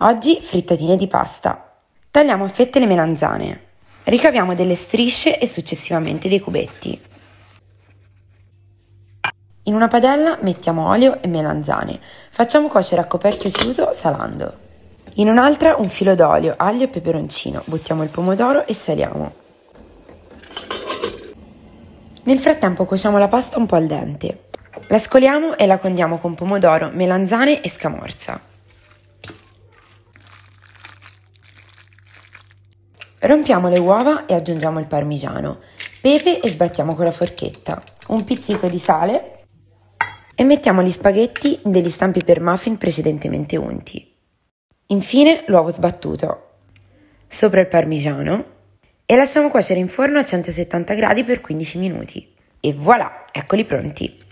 Oggi frittatine di pasta. Tagliamo a fette le melanzane. Ricaviamo delle strisce e successivamente dei cubetti. In una padella mettiamo olio e melanzane. Facciamo cuocere a coperchio chiuso salando. In un'altra un filo d'olio, aglio e peperoncino. Buttiamo il pomodoro e saliamo. Nel frattempo cuociamo la pasta un po' al dente. La scoliamo e la condiamo con pomodoro, melanzane e scamorza. Rompiamo le uova e aggiungiamo il parmigiano, pepe e sbattiamo con la forchetta, un pizzico di sale e mettiamo gli spaghetti degli stampi per muffin precedentemente unti. Infine l'uovo sbattuto sopra il parmigiano e lasciamo cuocere in forno a 170 gradi per 15 minuti. E voilà, eccoli pronti!